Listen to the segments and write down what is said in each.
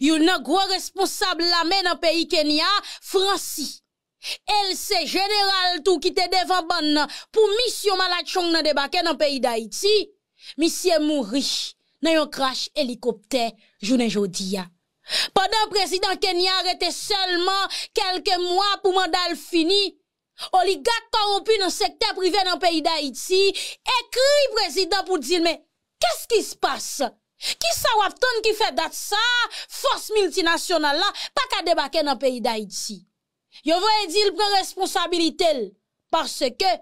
a nan gros responsable la men dans pays Kenya, Francie. Elle c'est général tout qui était devant ban pour mission malachong de débarquer dans pays d'Haïti. Monsieur mouri dans un crash hélicoptère journée jodia. Pendant président Kenya était seulement quelques mois pour mandat fini. Oligarque corrompu dans secteur privé dans le pays d'Haïti, écrit président pour dire, mais qu'est-ce qui se passe? Ki sa wap ton ki fè dat sa, force multinasyonal la, pa ka debake nan peyi d'Haïti. Yo vè edil pren responsabilite l, parce ke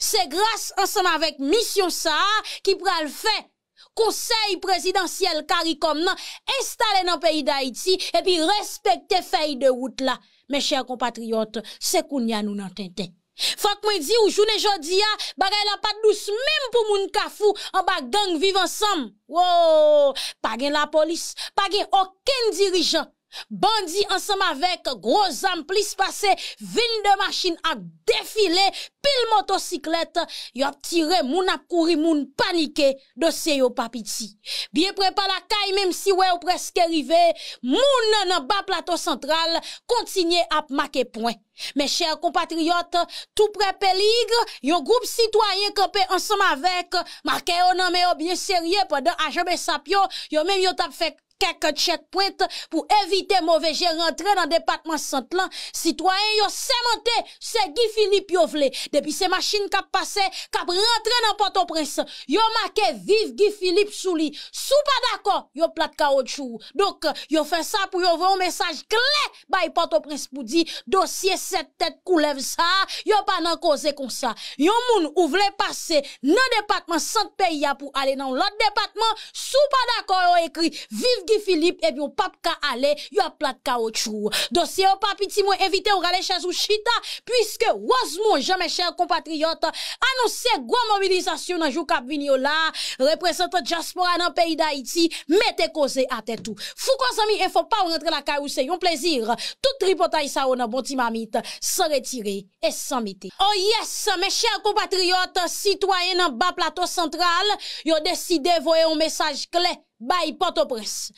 se grase ansan avèk mission sa, ki pren l fè, konsey presidansyel karikom nan, estale nan peyi d'Haïti, epi respekte fèy de wout la. Mè chèr compatriote, se koun ya nou nan ten tek. Fak mwen di ou jounen jodi ya, bagay la pat dous mèm pou moun kafou an bag gang viv ansam. Wow, pa gen la polis, pa gen oken dirijan. Bandi ensemble avec gros âme, plus passé ville de machines à défiler pile motocyclette, yo tiré tiré, moun a kouri moun paniqué dossier yo papiti. Bien préparé la caille, même si ouais presque presque arrivé moun nan bas plateau central continue à marquer point. Mes chers compatriotes, tout près péligre, yon groupe citoyen campé ensemble avec, marqué au nom bien sérieux pendant jamais Sapio, yon même yon tap fait quelques checkpoint pour éviter mauvais j'ai rentrer dans le département centre Citoyens yo cimenté, c'est Guy Philippe vle. Depuis ces machines cap passé, cap rentré dans Port-au-Prince, yo marqué vive Guy Philippe sous lui. Sous pas d'accord, yo plate caoutchouc. Donc, yo fait ça pour avoir un message clé by bah, Port-au-Prince pour dire dossier cette tête coulève ça, yo pas nan causer comme ça. Yo moun ou passer dans département centre pays pour aller dans l'autre département, sous pas d'accord ont écrit vive Guy Philippe, et bien, Papa pas qu'à aller, yo a caoutchouc. Dossier au pas petit invite invité ou aller chez puisque heureusement, mes chers compatriotes, annoncé gros mobilisation dans jour venu là, représentant diaspora dans pays d'Haïti, mettez causé à tête tout. Fou amis, il faut pas rentrer la caillou, c'est un plaisir. Tout tripotaille ça on a bon timamite, sans retirer et sans mité. Oh yes, mes chers compatriotes, citoyens en bas plateau central, ont décidé voyer un message clé Bye Port-au-Prince,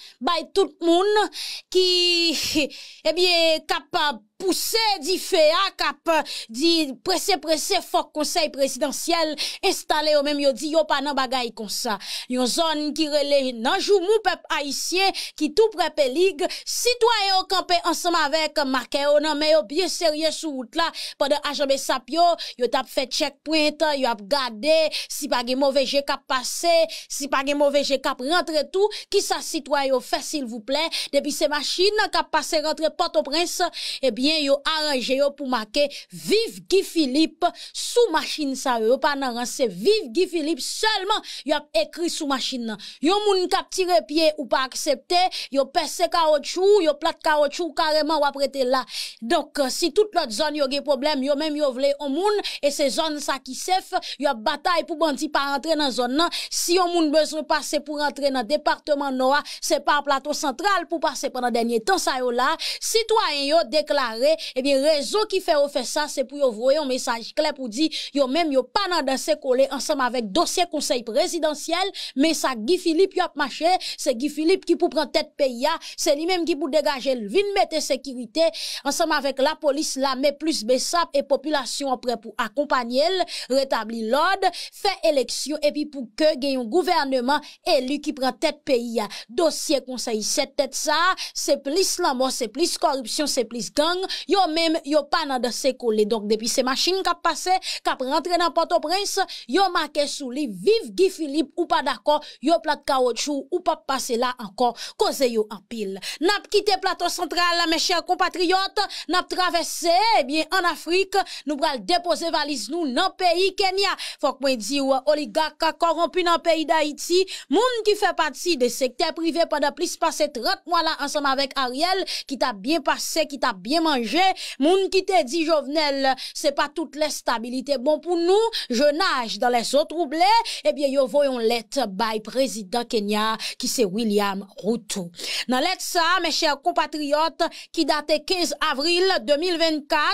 tout le monde qui est bien capable poussé dit féa cap dit pressé pressé fort conseil présidentiel installé au même yo dit yo pas nan bagay comme ça yon zone qui relè nan mou peuple haïtien qui tout prépé ligue citoyen campé ensemble avec marqué nan mais yo bien sérieux sur route là pendant agent sapio yo tap fait checkpoint yo a gardé si pas gen mauvais je kap passé si pas gen mauvais jet cap rentré tout qui sa citoyen fait s'il vous plaît depuis ces machines kap passé rentré Port-au-Prince eh bien yo arrangé pour marquer vive Guy Philippe sous machine ça yo pas nan vive Guy Philippe seulement yo a écrit sous machine yo moun kap tire pied ou pas accepté. yo percé caoutchouc yo plate caoutchouc carrément ou apprêté là donc euh, si toute notre zone yo gen problème yo même yo vle on moun et ces zones ça qui y yo bataille pour bandi pas rentrer dans zone si on moun besoin passer pour rentrer dans département Noa c'est pas plateau central pour passer pendant dernier temps ça yo là citoyen yo déclaré et eh bien, raison qui fait ça, c'est pour envoyer un message clair pour dire, yo même yo pas danser collé ensemble avec dossier conseil présidentiel, mais ça Guy Philippe qui a marché, c'est Guy Philippe qui pour prendre tête pays, c'est lui-même qui pour dégager le vin mettre sécurité ensemble avec la police, la mais plus Bessap et population après pour accompagner, rétablir l'ordre, faire élection et puis pour que gagne un gouvernement élu qui prend tête pays. Dossier conseil cette tête ça, c'est plus la mort, c'est plus corruption, c'est plus gang, yo même yo pas dans de sécolé. Donc depuis ces machines qui passé, qui rentré dans Port-au-Prince, yo marqué sous li vive Guy Philippe ou pas d'accord, yo plate caoutchouc ou pas passé là encore, cause yo en pile. N'a quitté plateau central mes chers compatriotes, n'a traversé eh bien en Afrique, nous pral déposer valise nous dans pays Kenya. Faut que moi dire oligarque corrompu dans pays d'Haïti, moun qui fait partie des secteurs privés pendant plus passé 30 mois là ensemble avec Ariel qui t'a bien passé, qui t'a bien manje, moun qui te dit, jovenel, pas toute la stabilité bon pour nous, je nage dans les eaux troublées. Eh bien, yo voyon let by Président Kenya qui c'est William Ruto. Dans let ça, mes chers compatriotes, qui date 15 avril 2024,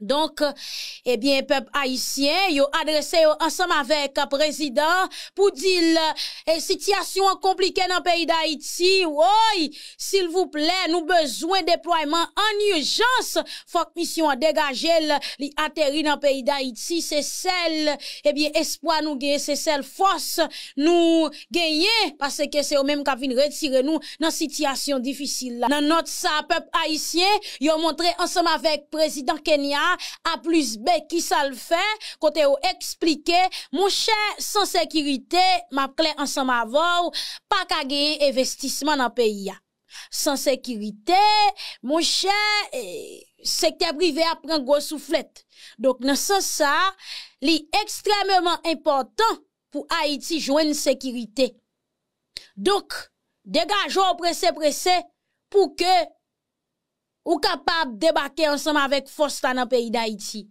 donc, eh bien, peuple haïtien, yo adressé ensemble avec le euh, président pour dire, la euh, eh, situation compliquée dans le pays d'Haïti, oui, s'il vous plaît, nous besoin déploiement en urgence, faut que mission dégager dégagé, atterri dans le pays d'Haïti, c'est celle, eh bien, espoir nous gagner, c'est celle force nous gagner, parce que c'est eux même qui viennent retirer nous dans situation difficile. Dans notre ça, peuple haïtien, yo montré ensemble avec le président Kenya, a plus be ki sal fe kote ou eksplike moun chè, san sekirite ma ple ansan ma vò pa kageye evestisman nan peyi ya san sekirite moun chè eh, sekte prive apren gwo souflet dok nan san sa li ekstrememan important pou Haiti jwen sekirite dok degajo ou prese prese pou ke ou capable débarquer ensemble avec force dans le pays d'Haïti.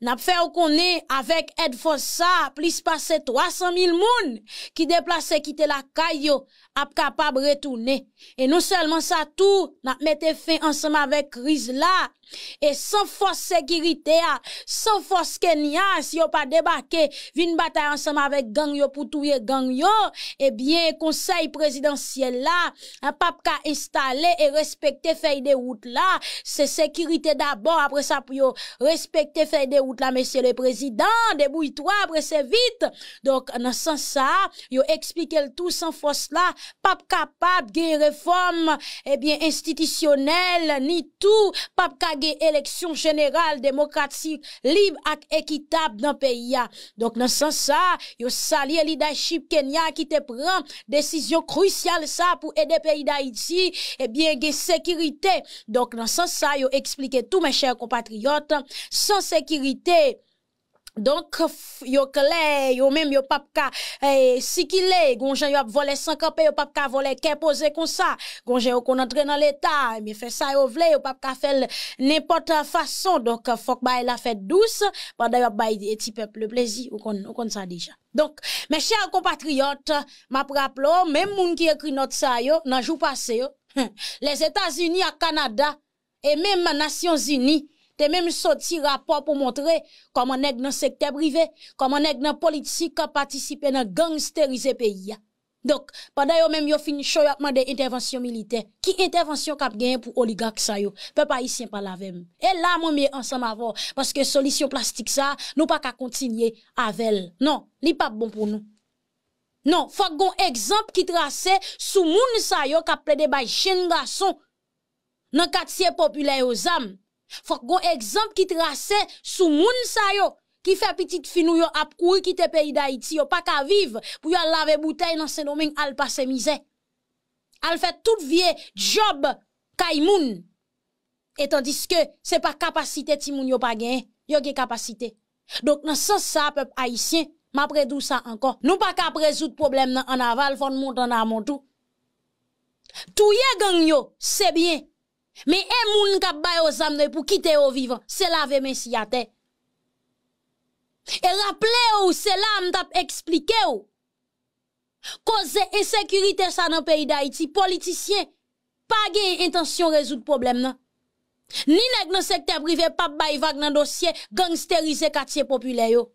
N'a fait qu'on est avec Ed force plus passer 300 000 moun qui déplacent quitter la caillou ap capable retourner. Et non seulement ça tout, n'a mettre fin ensemble avec crise là. Et sans force sécurité, ah, sans force a... Ah, si on pas débarqué, vin bataille ensemble avec gang yo pour touyer gang eh bien, conseil présidentiel là, un pape ka installer et respecter feuille de route là, c'est sécurité d'abord, après ça pour respecter feuille de route là, monsieur le président, débouille toi après c'est vite. Donc, dans ce sens ça, ah, yo expliquer le tout sans force là, pas capable de réforme eh bien institutionnelle ni tout, pas capable élection générale démocratique libre et équitable dans le pays. Donc dans ce sens ça, yo le leadership Kenya qui te prend décision cruciale ça pour aider pays d'Haïti et eh bien gain sécurité. Donc dans ce sens ça, yo expliquer tout mes chers compatriotes, sans sécurité donc, yo clair, yo même yo pas ka eh, sikile, gonjan yo ap vole 5 yo pas ka vole ke posé comme ça. Gonjan yo kon entre dans l'état, mais fait ça yo vle, yo pas ka faire n'importe façon. Donc, faut que la fête douce pendant yo bay petit peuple plaisir ou kon ou kon ça déjà. Donc, mes chers compatriotes, m'a rappelé même moun qui écrit notre ça yo nan jou passé yo. Les États-Unis à Canada et même Nations Unies t'es même sorti rapport pour montrer comment nèg dans secteur privé, comment nèg dans politique participer dans gangsteriser pays. Donc, pendant yo même yo fini show yo demandé intervention militaire. Qui intervention cap gagné pour oligarque ça yo? Peuple haïtien pas e la même. Et là mon mieux ensemble avant parce que solution plastique ça, nous pas qu'à continuer avec. Non, li pas bon pour nous. Non, faut un exemple qui trace sous moun sa yo qui plaidé bay jeune garçon dans quartier populaire aux âmes faut qu'on exemple qui trace sous moun sa yo, qui fait petite finou yo ap courir qui te pays d'Haïti yo pas qu'à vivre pour laver laver bouteille dans Saint-Domingue pas passer misère. Al fait tout vie job kaimoun. Et tandis que c'est pas capacité ti moun yo pa gen, yo gen capacité. Donc dans sens ça peuple haïtien, m'a prédou ça encore. Nous pas qu'à résoudre problème en aval, faut monter en amont tout. Tout y yo, c'est bien. Mais gens eh, moun ont bay aux âmes pour quitter au vivant, c'est laver mes si Et rappelez-vous, c'est là que expliqué ou. Cause insécurité ça dans pays d'Haïti, politiciens pas l'intention intention résoudre problème nan. Ni nèg dans secteur privé pas bay vague dans dossier gangsteriser quartier populaire yo.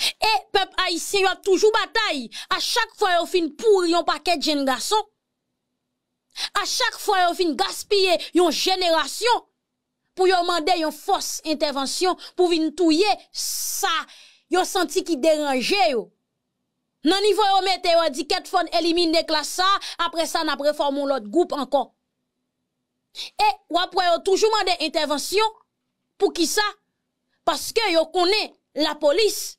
Et peuple haïtien a toujours bataille à chaque fois yon fin pour yon paquet de jeunes garçons. A chak fwa yo fin gaspye yon jenerasyon pou yo mande yon fos intervensyon pou vin touye sa yo senti ki deranje yo. Nan nivou yo mette yo a di ket fon elimine dek la sa apre sa napreformon lot goup ankon. E wap wap yo toujou mande intervensyon pou ki sa paske yo konen la polis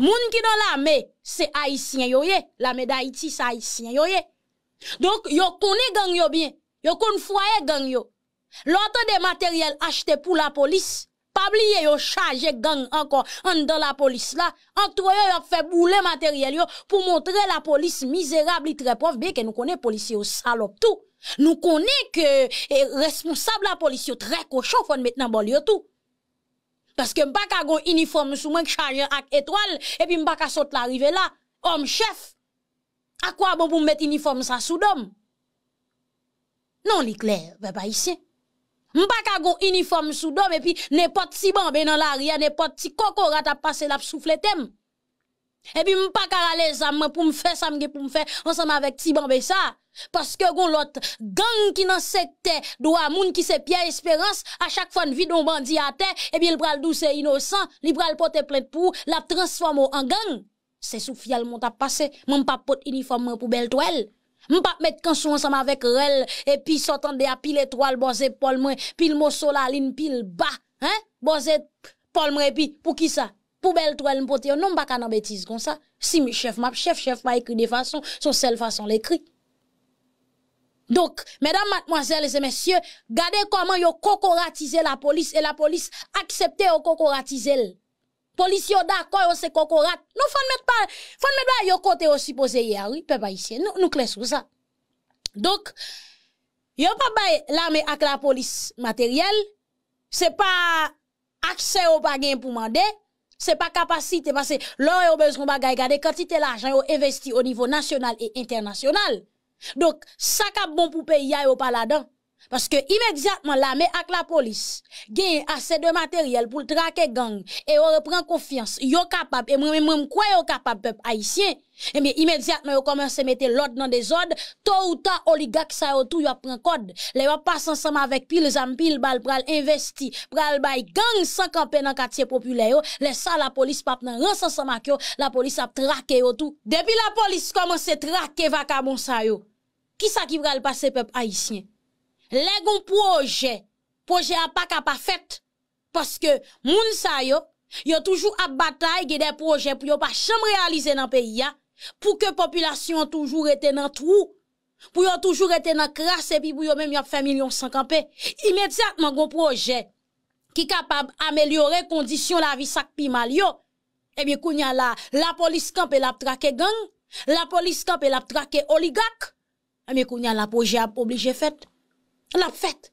moun ki nan la me se Haitien yo ye la me da Haiti se Haitien yo ye Donc, yo connaît gang yo bien. Yo kon foye gang yo. L'autre des matériels achetés pour la police, pas oublier yo chargé gang encore en dans la police là. Entre yo yo fait bouler matériel yo pour montrer la police misérable très pauvre bien que nous connaît policiers au salope tout. Nous connaît que eh, responsable la police yo très cochon faut maintenant bon tout. Parce que m'paka gon uniforme sous moi chargé avec étoile et puis m'pa ka saute l'arrivée là. Homme chef, à quoi bon pour mettre uniforme ça sous d'homme Non, li clair, pas ici. M'pa ka gon uniforme sous d'homme et puis n'importe si bambé ben dans l'arrière, n'importe si kokora à passer la souffle tem. Et puis m'pa ka aller zam pour me faire ça pour me faire ensemble avec ti bambé ben ça. Parce que gon l'autre gang qui dans secteur doit moun qui se pierre espérance à chaque fois vie un bandit à terre et bien il pral douce innocent, il pral plein plainte pour la transforme en gang c'est sous fial mon t'a passé, mon pas pot uniforme pour belle toile. M pas mettre canson ensemble avec rel et puis s'entendre à pile étoile bon épaule moi, pile morceau pile bas, hein? Bon épaule moi et puis pour qui ça? Pour belle toile m'pote, non pas bêtise comme ça. Si mon chef m'a chef chef m'a écrit des façons, son seule façon l'écrit. Donc, mesdames, mademoiselles et messieurs, regardez comment yo kokoratise la police et la police accepte yo cocoratisé policiers d'accord, c'est cocorat. Nous, faut mettre pas, faut mettre pas, yo côté aussi supposé hier, oui, peuple haïtien. Nous, nous clés sur ça. Donc, a pas bay l'armée avec la police matériel, c'est pas accès au bagage pour mander, c'est pas capacité, parce que là, yo besoin bagay, garder quantité l'argent yo investi au niveau national et international. Donc, ça cap bon pour payer, yo pas là-dedans. Parce que immédiatement, l'armée avec la police gagne assez de matériel pour traquer gang et on reprend confiance. Yo capable et moi-même, quoi yo capable, peuple haïtien? Eh bien, immédiatement, yo commence à mettre l'ordre dans des ordres. Tôt ou tard, oligarque, ça yo tout, yo prend code. Les va passe ensemble avec pile, zam, pile, bal, pral, investi, pral, bay, gang, sans camper dans quartier populaire, les ça, la police, pap, nan, rance ensemble avec La police a traqué tout. Depuis la police commence à traquer vacabon, ça yo. Qui ça qui va le passer, peuple haïtien? les gon projet, projet a pas qu'à pa fait, parce que, moun sa yo, yo toujours à bataille, des projets pour yo pas jamais réaliser dans le pays a pour que population toujours été dans trou, pour yo toujours été dans crasse, et puis pour yo même a fait million sans camper. Immédiatement, gon projet, qui capable améliorer condition la vie sak pi mal yo, eh bien, kounya la, la police camp et la traque gang, la police camp et la traque oligarque. eh bien, kounya la projet a obligé fait l'a fête.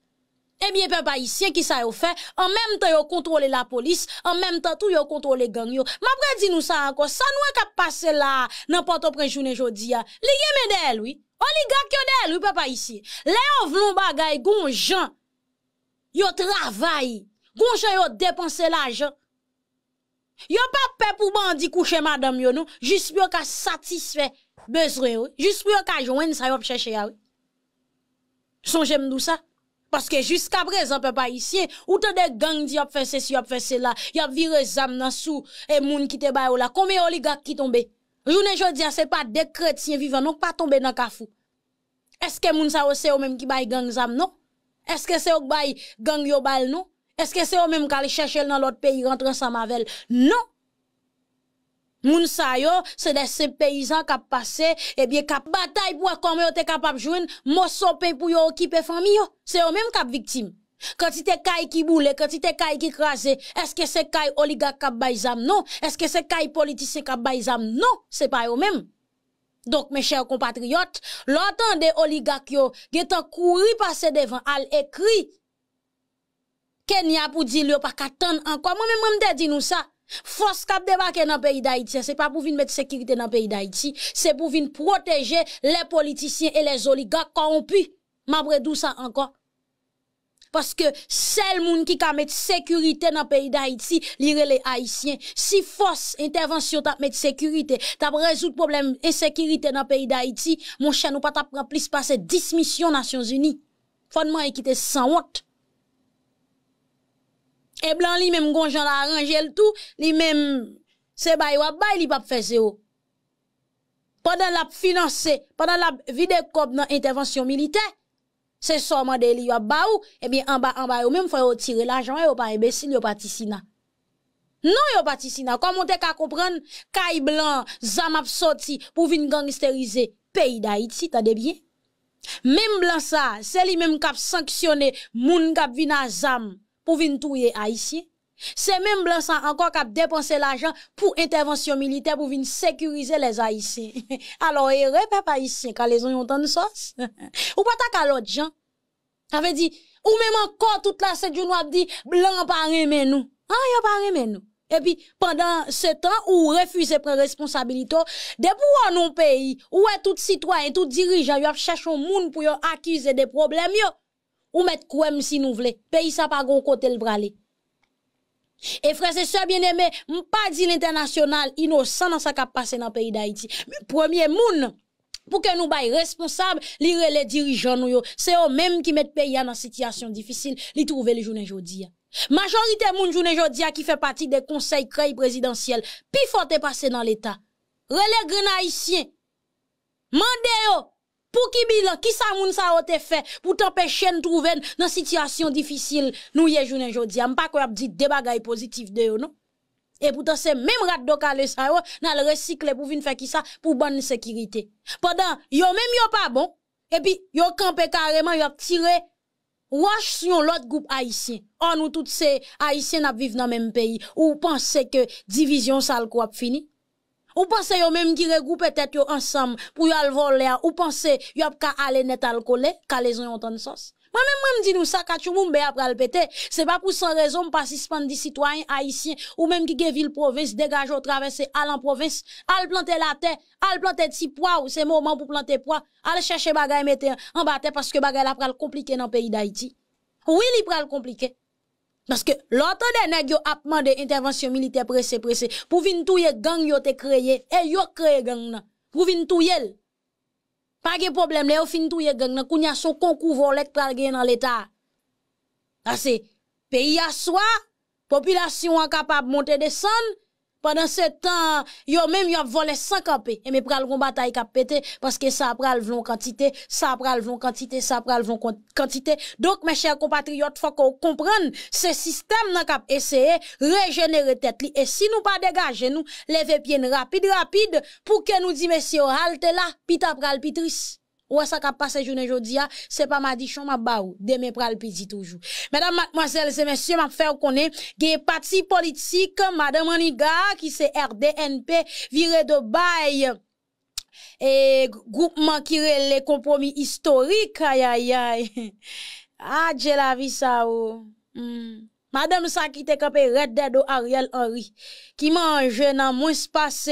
Eh bien, papa haïtien, qui ça yon fait? En même temps, yon contrôlé la police. En même temps, tout, yon contrôlé gang, yo. Ma dit nous ça encore. Ça nous a passé là, n'importe où, journée, jodi, a. Hein. Liye medel, oui. Oligak yon del, oui, peuple haïtien. Léon vlon bagay, gon jan. Yon travail. Gon jan yon dépense l'argent. Yon pas peur pour bandi coucher madame yon. non. Juste pour ka satisfait besoin, oui. Juste pour ka joindre ça, yo chercher, oui. Songez-moi ça. Parce que jusqu'à présent, peut pas ici, ou tant des gangs qui ont fait ceci, ont fait cela, y a viré zam nan sous. et moun qui te bayo là. Combien oligarques qui tombent? Journée jodi, hein, c'est pas des chrétiens vivants, non pas tomber dans cafou. Est-ce que moun sa c'est eux même qui gangs gang zam, non? Est-ce que c'est eux qui bail gang yo bal, non? Est-ce que c'est eux même qui cherchent chercher dans l'autre pays, rentrer ensemble avec Non! Moun sa yo, c'est des ces paysans qui passé, et bien, qui bataille pour comment yo t'es capable joindre, morceau pain pour yo occuper famille C'est eux même qui victime. t'es caille qui boule, t'es caille qui crase, est-ce que c'est caille oligarque qui baïzam? Non. Est-ce que c'est caille politicien qui baïzam? Non. C'est pas eux mêmes Donc, mes chers compatriotes, l'entend des oligarques yo, t'en couru passer devant, al écrit, Kenya pour dire le pas qu'attendre encore. Moi-même, je me dit nous ça. Force cap débarquer dans pays d'Haïti, c'est pas pour venir mettre sécurité dans pays d'Haïti, c'est pour venir protéger les politiciens et les oligarques corrompus. M'après tout ça encore. Parce que le monde qui ka mettre sécurité dans pays d'Haïti, lire les haïtiens. Si force intervention t'ap mettre sécurité, t'ap résoudre problème insécurité dans pays d'Haïti, mon cher, nous pas t'a pran plus passer 10 missions Nations Unies. il qui quitter sans honte. E blan li menm gon jan la aranje el tou, li menm se bay wap bay li pa pfeze yo. Padan la pfinanse, padan la videkob nan intervensyon milite, se souman de li wap bay ou, e bin an bay ou menm fwe yo tire l'ajan yo pa e besin yo patisina. Non yo patisina, komon te ka kompran, kay blan, zam ap soti pou vin gangisterize peyi da iti ta debye. Menm blan sa, se li menm kap sanksyone, moun kap vina zam. pour venir les Haïtien. C'est même blanc ça encore qui d'épenser dépensé l'argent pour intervention militaire pour venir sécuriser les Haïtiens. Alors, repèrent pas Haïtien, quand les gens ont tant de sauce. Ou pas qu'à l'autre gens. Ça veut dire, ou même encore toute la cette du noir dit, blanc pas mais nous. Ah, y'a pas mais nous. Et puis, pendant ce temps, ou de prendre responsabilité, de pour non pays, ou est tout citoyen, tout dirigeant, y'a cherche un monde pour y accuser des problèmes, yo ou mettre quoi si nous voulons. Pays ça pas gon côté le bralé. Et frère, c'est ça, bien-aimés, pas dit l'international innocent dans sa qui passé dans le pays d'Haïti. Mais premier monde pour que nous soyons responsables, lire les dirigeants c'est eux mêmes qui mettent pays dans situation difficile, li trouver les journée jeudi. Majorité moun journée qui fait partie des conseils créés présidentiels, puis faut passer dans l'état. Relais haïtien. Mandez pour qui bilan, qui sa moun ça a fait pour t'empêcher de trouver dans situation difficile, nous y est journée aujourd'hui. pas qu'on dit des bagailles positives de yo, non? Et pourtant, c'est même rat de ça, on le recycler pour venir faire qui ça, pour bonne sécurité. Pendant, yo même yo pas bon, et puis yo campé carrément, yo tiré Wash sur l'autre groupe haïtien. On oh, nous tous ces haïtiens n'a vivent dans le même pays. Ou pensez que division sale quoi fini? Ou pensez vous même qui regroupe tête être ensemble pour y voler ou pensez yon ka aller net al coller gens ont de sens. Moi-même, moi, me dis nous ça, Kachoumbe après le pété, c'est pas pour sans raison, pas suspendre des citoyens haïtiens, ou même qui ville province, dégage au traverser, à en province, à planter la terre, à planter des poids, ou c'est moment pour planter pois, à chercher bagay mettre en bataille parce que bagay la pral compliquées dans le pays d'Haïti. Oui, il pral compliquées. Parce que l'autre des nèg yo a demandé intervention militaire pressé pressé pour venir touyer gang yo te créé et eh, yo créé gang nan pour venir touyer. Pas de problème, les fin touyer gang nan kounya son concours volek pral gen dans l'état. C'est pays à soi, population capable monter descendre pendant ce temps, yo même yo volé sans camper. Et me pral gon bataille kap pété parce que ça pral vlon quantité, ça pral vlon quantité, ça pral vlon quantité. Donc mes chers compatriotes, faut qu'on comprenne ce système nan cap essayer régénérer tête li et si nous pas dégager nous lever pied rapide rapide pour que nous dit messieurs halte là, pita pral pitris. Ou ça qu'a passé journée aujourd'hui, ah, c'est pas ma dichon ma baou, demain pral petit toujours. Mesdames, mademoiselles et messieurs, m'a fait est, des parti politique madame Aniga qui c'est RDNP viré de bail et groupement qui les compromis historiques aïe aïe aïe. Ah, j'ai la vie ça ou. Oh. Hmm. Madame ça qui te kape red Ariel Henry, qui mange nan moins spase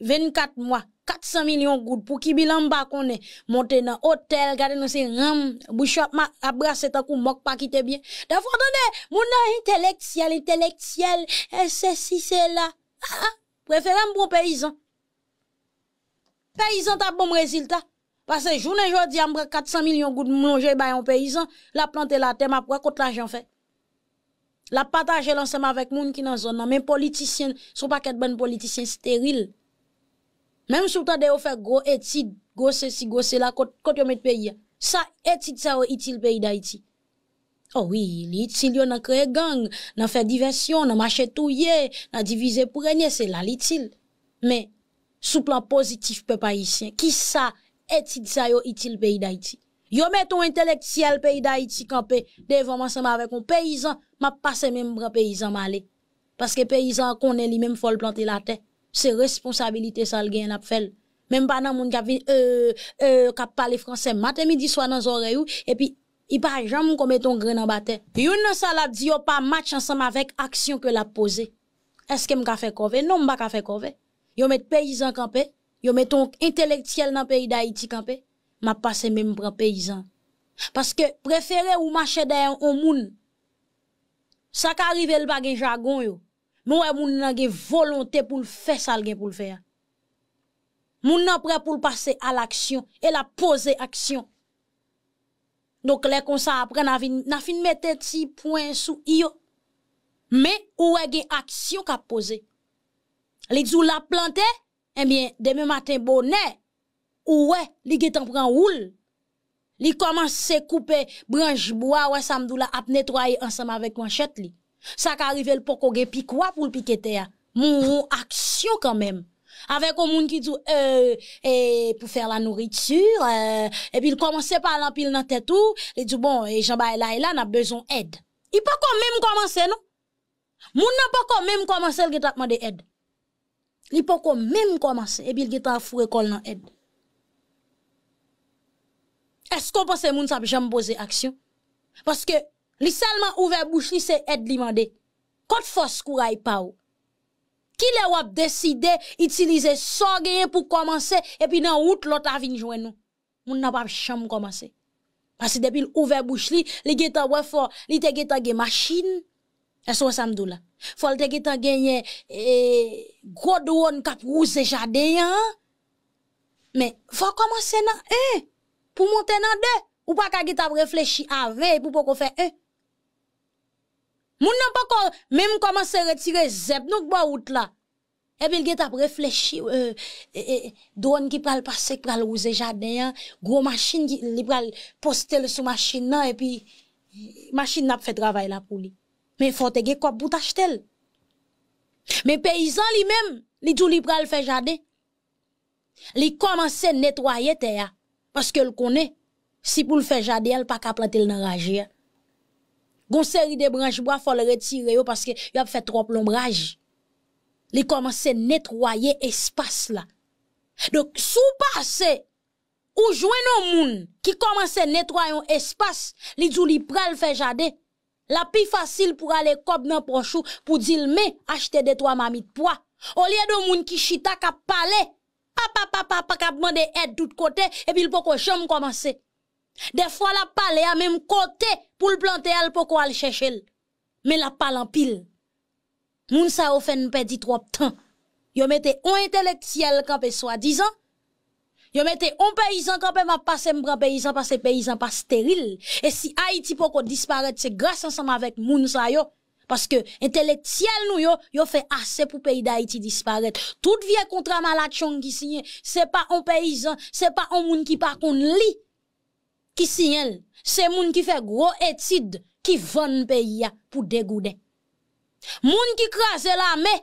24 mois. 400 millions de pour qui bilan ba koné monter dans hôtel garder dans ces ram bouche à brasser tant kou, moque pas quitter bien d'avant attendez mon intellectuel intellectuel eh, c'est si c'est là ah, ah préférez bon paysan paysan t'a bon résultat parce que journée jour am 400 millions de manger par bah, un paysan la planter la terre m'a contre l'argent fait la partager l'ensemble avec moun qui dans zone mais politiciens sont pas qu'être bonnes politiciens stériles même si vous avez fait gros études, gros ceci, gros cela, quand vous mettez pays, ça, étude ça, est le pays d'Haïti. Oh oui, li itil créé gang, nan fait diversion, nan marché yé, nan diviser pour régner, c'est là l'itil. Mais, sous plan positif, peuple haïtien, qui ça, étude ça yo itil pays d'Haïti? Yo met ton intellectuel pays d'Haïti campé devant ensemble avec un paysan, m'a passé même un paysan malé. Parce que paysan connaît lui-même faut le planter la tête c'est responsabilité ça le gain n'a fait même pas dans monde qui euh euh qui parle français matin midi soir dans oreille et puis il pas jamais comme ton grain en bataille you nan ça l'a dit pas match ensemble avec action que l'a posé est-ce que m'ka fait cover non m'pa ka fait cover yo met paysan campé yo met ton intellectuel dans pays d'Haïti campé m'a passé même prend paysan parce que préférer ou marcher derrière un moun ça qu'arrive le bagage jargon yo Nou avons moun nan volonté pou faire ça, gen pou faire. Moun nan prêts pou passer à l'action et la poser action. Donc les comme ça après n'a fin n'a un petit point sous io. Mais ou e gen action qu'a poser. Li djou la planté, eh bien demain matin bonnet ou ouais, li gen tan pran roule. Li commence couper branche bois ouais samdou la ap nettoyer ensemble avec manchette li ça qu'arrive le poko piqua pour le piqueter mou action quand même avec un monde qui dit euh, et eh, pour faire la nourriture euh, et puis il commençait par l'empile dans tête tout il dit bon et Jean là et là n'a besoin d'aide il pas quand même commencer non mon n'a pas quand même commencé le t'a demandé aide il pas quand même commencer et puis il t'a fourré col dans aide est-ce qu'on pense ne ça jamais poser action parce que Li seulement ouvert bouche li c'est aide li mandé. Kot force courage pa ou. Qui le wap décidé utiliser so pour commencer et puis dans route l'autre a vinn joindre nous. On n'a pas jamais commencer. Parce que depuis l ouvert bouche li, li geta wè fort, li te geta gen machine. Est-ce ça e, me là. Faut le déguer t'en gagner, eh, gros drone cap rouge et jardin, hein? Mais, faut commencer dans un, pour monter dans deux, ou pas qu'à guetter à réfléchir avec, pour pas qu'on fait un. Eh. Moun nan pas ko, même commencer retirer zep nou bo Et puis, il y a réfléchi, euh, euh, drone qui parle passe, qui pral ouze jardin, hein. gros machine qui, li pral poste le sous machine, là et puis, machine n'a fait travail là pour lui. Mais faut te ge quoi pour t'acheter. Mais paysan lui-même, li tout li fait jardin. Il commence nettoyer terre, parce que le connaît, si pour le faire jardin, elle pas qu'à planter dans nan Gon série de branches bois faut le retirer parce que y a fait trop l'ombrage. Li à nettoyer espace là. Donc sous passé ou joindre un monde qui commence nettoyer espace, li dit li pral fait jardin. La plus facile pour aller cob nan prochain, pour dire mais acheter des trois mamies de poids. Au lieu de moun qui chita qu'a parler, papa papa qu'a demander aide tout côté et puis ne peuvent commencer. Des fois, la est à même côté pour le planter elle pour elle chercher. Mais la parle en pile. Moun sa ou fait perdre trop de temps. Yo mette un intellectuel campé soi-disant. Yo mette un paysan quand m'a un m'prend paysan parce que paysan pas stérile. Et si Haïti pour qu'on disparaître, c'est grâce ensemble avec moun sa yo. Parce que intellectuel nous yo, yo fait assez pour pays d'Haïti disparaître. Tout vieux contrat malachon qui signe, c'est pas un paysan, c'est pas un moun qui par contre lit qui signe? C'est moun qui fait gros études qui vendent pays pour dégouder. Moun qui crase la main,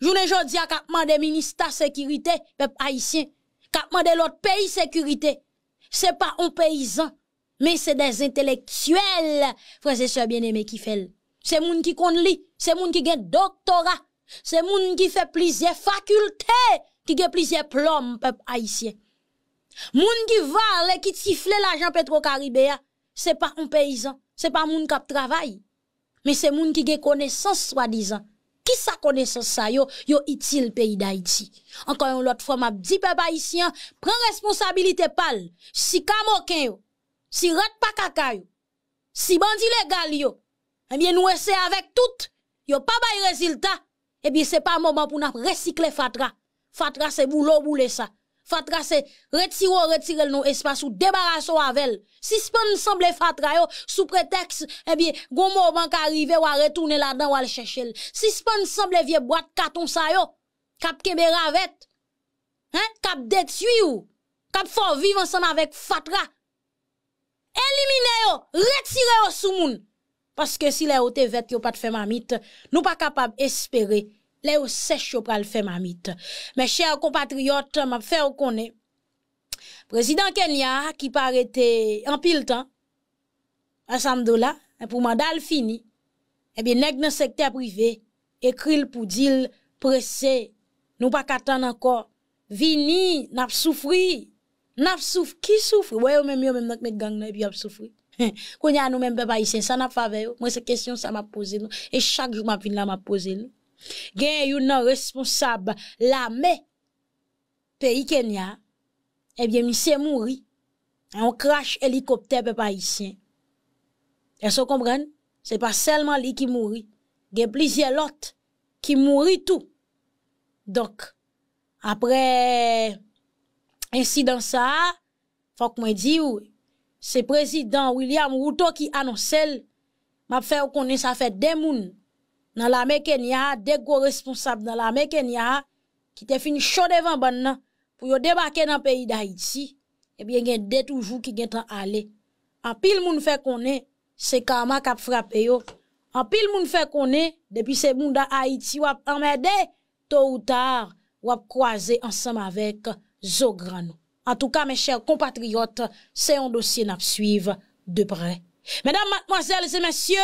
journée jodi à capman des ministères sécurité, peuple haïtien, capman de l'autre pays sécurité. C'est pas un paysan, mais c'est des intellectuels, frères et sœurs bien-aimés qui font. C'est moun qui connaît li, c'est moun qui gagne doctorat, c'est moun qui fait plusieurs facultés, qui gagne plusieurs plomb, peuple haïtien. Moun ki qui ki tifle l'argent petro caribéa C'est pas un paysan, c'est pas moun kap Mais Mais c'est moun ki connaissance soi-disant. Qui sa connaissance sa yo, yo itil pays Encore encore Encore yon lot fois, ma di pe pa pal. Si kamoken yo, si rat pa kaka yo, si bandi légal yo, eh bien nou essaye avec tout, yo pas bay eh bien c'est pas moment pour nap recycler fatra. Fatra c'est boulot boule ça fatrasé, retirez-vous, retire le nom espace ou débarrasse avec elle. Si ce pas semble fatra yo, sous prétexte, eh bien, gon moment arriver ou à retourner là-dedans ou à le chercher. Si ce pas semble vieille boîte carton sa yo, cap avec, hein, cap détruit ou, cap fort vivre ensemble avec fatra. Eliminez yo, retire yo sous moun. Parce que si les autres vêtent yo pas de faire mamite, nous pas capable espérer le ou sèche yo pral fè mamit. Mes chers compatriotes, m'a fè ou konè. Prezident Kenya ki parete en pile tan, an samdo la, pou mandal fini, bien, eh nèg nan privé ekri l pou dil pressé, nou pa katan anko, vini, nap soufri, nap soufri, ki soufri? Wè yo même yo mèm nak met gang nan epi ap soufri. Konya nou même beba isen, sa nap fave yo, mwen se kesyon sa m'a pose nou, et chak jou m'a vin la m'a pose nou. Gen yon responsable responsable la me Pays Kenya, Eh bien, Monsieur mouri Un crash hélicoptère haïtien. Est-ce qu'on comprend C'est pas seulement lui qui mourit, il y plusieurs autres qui mourit tout. Donc après incident ça, faut que moi oui c'est président William Ruto qui annonce m'a fait connaître ça fait des moun dans l'armée Kenya, des gros responsables dans la Kenya, qui te fini chaud devant banan, pour débarquer dans le pays d'Haïti, eh bien, yon toujours qui gen aller. En pile moun fait c'est karma qui a frappé En pile moun fait qu'on depuis ce monde Haïti, a emmerde, tôt ou tard, croiser croisé ensemble avec Zogran. En tout cas, mes chers compatriotes, c'est un dossier n'a suivre de près. Mesdames, mademoiselles et messieurs,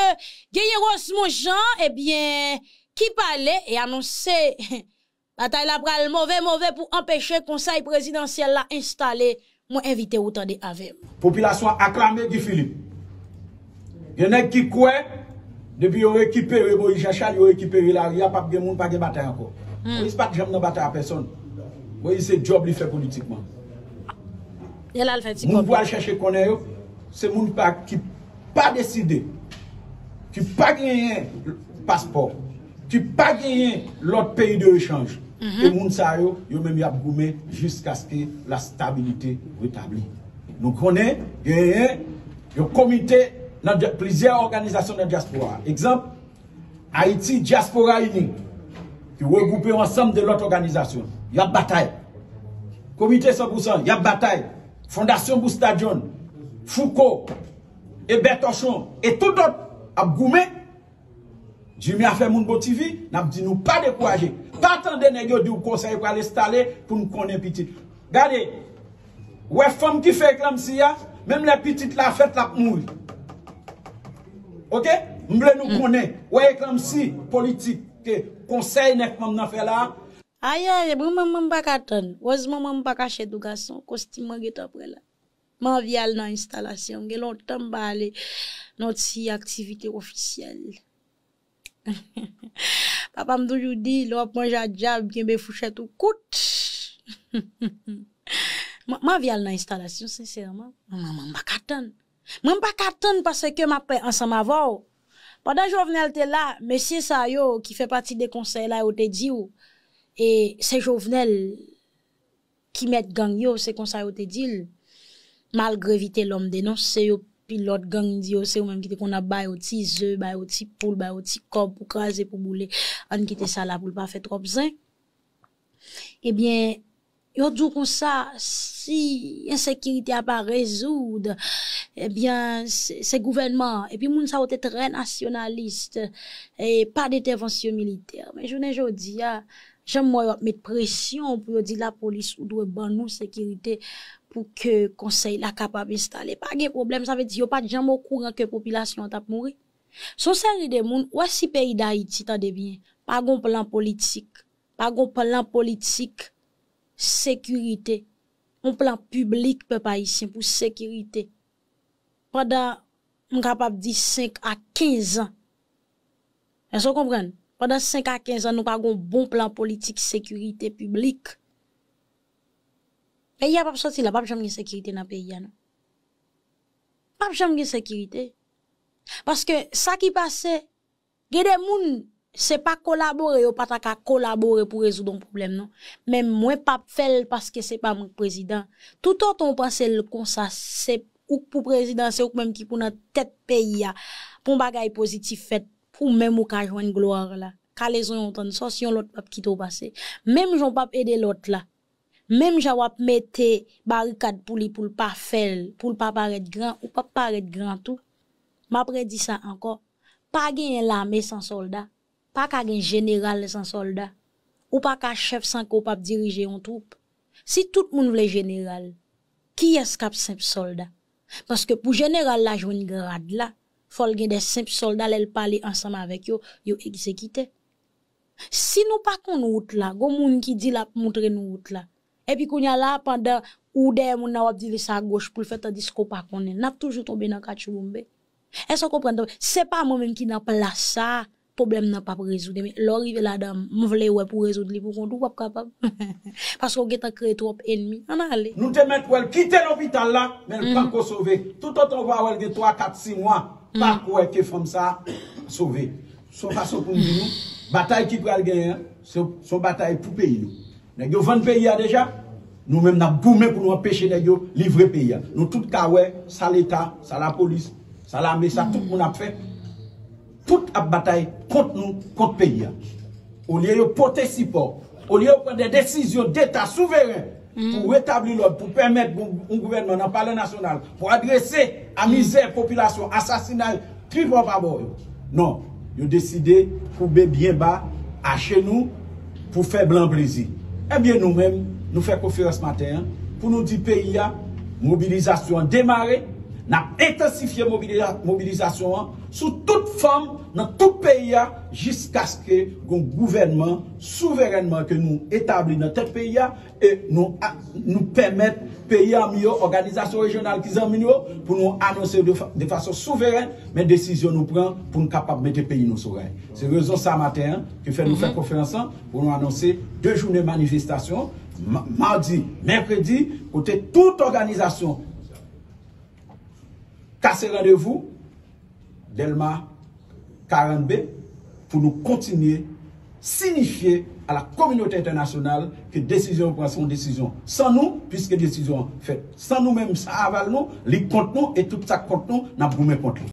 Gaye Rosemont Jean, eh bien, qui parlait et annonçait bataille la pral mauvais, mauvais pour empêcher le conseil présidentiel là installé. Moi, invité autant de avec. Population acclamée Guy Philippe. Il y en a qui croient, depuis qu'ils ont récupéré Moïse Chachal, ils ont récupéré la RIA, pas de monde, pas de bataille encore. n'y a pas de jamais bataille à personne. Voyez c'est job qu'il fait politiquement. Il a le fait. aller chercher qu'on est, c'est moun qui pas décidé, qui pas gagné passeport, qui pas gagné l'autre pays de échange, mhm. et Mounsayo, même y a goumé jusqu'à ce que la stabilité rétablie. Nous connaissons, le comité dans plusieurs organisations de diaspora. Exemple, Haïti Diaspora Unie, qui regroupe ensemble de l'autre organisation. Il y a bataille. Comité 100%, il y a bataille. Fondation Boustadion, Foucault, et Bertochon et tout d'autres à goumé Jimmy a fait mon beau TV n'a dit nous pas décourager pas attendre nèg du conseil pour l'installer pour nous connaître petite regardez ouais femme qui fait comme si même les petites la fête la mouille OK nous nous mm. connaître ouais comme si politique conseil n'est pas m'en fait là Aïe, aïe, maman m'a pas qu'attendre. Heureusement, maman m'a pas caché du garçon. Costume, m'a après là. Man vyal nan instalasyon gen lontan ba ale nonsi aktivite ofisyel. Papa mdoujou di, lop mwen jadjab gen be fouchet ou kout. Man vyal nan instalasyon, sinseman, man baka ton. Man baka ton parce ke ma pe ansam avou. Padan jovenel te la, mesye sa yo ki fe pati de konsey la yo te di ou. E se jovenel ki met gang yo se konsey yo te di ou. malgré vite l'homme dénoncé au pilote gang dit c'est même qui qu'on a bail au petit œuf poule corps pour craser pour bouler on quitter ça là pour pas fait trop besoin eh bien yo dit comme ça si insécurité a pas résoudre eh bien c'est gouvernement et puis moun ça était très nationaliste et pas d'intervention militaire mais je ne jodi j'aime moi mettre pression pour dire la police ou doit ban nous sécurité pour que le conseil soit capable d'installer. Pas de problème, ça veut dire qu'il n'y a pas de gens au courant que la population a mourir Son série de moun, ou si pays d'Haïti, est de pas de plan politique, pas de plan politique, sécurité, un plan public, peuple haïtien, pour sécurité. Pendant, on capable de 5 à 15 ans. Est-ce que vous comprenez? Pendant 5 à 15 ans, nous pas un bon plan politique, sécurité publique. Et ya pas a la pas de sécurité dans pays non pas de sécurité parce que ça qui passait il des moun c'est pas collaborer ou pas collaborer pour résoudre un problème non même moi pas faire parce que c'est pas mon président tout autant on pense le comme c'est ou pour président c'est ou même qui pour notre tête pays a pour bagay positif fait pour même ou ka une gloire là ka les on entend so, si on l'autre pas qui t'au passé même j'on pas aider l'autre là même jawap mette barricade pour lui pour pas faire, pour pas paraître grand ou pas paraître grand tout. ma dit ça encore. Pas gagner l'armée sans soldat, pas gagner général sans soldat ou pas chef sans qu'on diriger une troupe. Si tout le monde voulait général, qui est-ce un simple soldat Parce que pour général la une grade là, faut le des simples soldats elle parler ensemble avec eux, yo exécuter. Si nous pas qu'on route là, go moun qui dit la montrer nous route là. Et puis, quand on a là, pendant, ou des gens wap dire ça à gauche pour faire un discours par contre, n'a toujours tombé dans le cas de Est-ce que vous Ce C'est pas moi-même qui n'a place ça. Problème n'a pas résolu. Mais, l'orive la dame, m'vle ouais pour résoudre, pour qu'on doit pas capable. Parce qu'on a créé trop d'ennemis. On a allé. Nous te mettons, elle quitter l'hôpital là, mais elle mhm. prend qu'on sauver. Tout autre va, elle de 3, 4, 6 mois, mhm. pas quoi elle fait comme ça, sauver. Son façon pour nous, bataille qui prend le gagner, hein. son bataille pour payer a déjà 20 pays déjà. Nous-mêmes n'a boumé pour nous empêcher de livrer le pays. Nous tout le ça l'état, ça la police, ça l'armée, ça tout monde a fait. toute a bataille contre nous, contre pays. Au lieu de porter support, au lieu de prendre des décisions d'état souverain pour mm. rétablir l'ordre, pour permettre au gouvernement, dans le national, pour adresser à misère, mm. population, assassinat, plus pour favor. Non, ils ont décidé de bien bas, à chez nous, pour faire blanc plaisir. Eh bien, nous-mêmes, nous faisons conférence matin pour nous dire pays la mobilisation démarré avons intensifié mobilisation hein, sous toute forme dans tout pays hein, jusqu'à ce que le gouvernement souverainement que nous établit dans tout pays hein, et nous nous permette pays mieux organisation régionale qui sont pour nous annoncer de, façon souveraine mais décision nous prenons pour nous capable mettre pays nos oreilles. C'est raison ça matin que fait nous mm conférence pour nous annoncer deux journées de manifestation mardi, mercredi, côté toute organisation casser rendez-vous, Delma 40B, pour nous continuer signifier à la communauté internationale que décision prend son décision. Sans nous, puisque décision faite sans nous-mêmes, ça avale nous, les compte nous, et tout ça compte nous, n'a pas contre nous.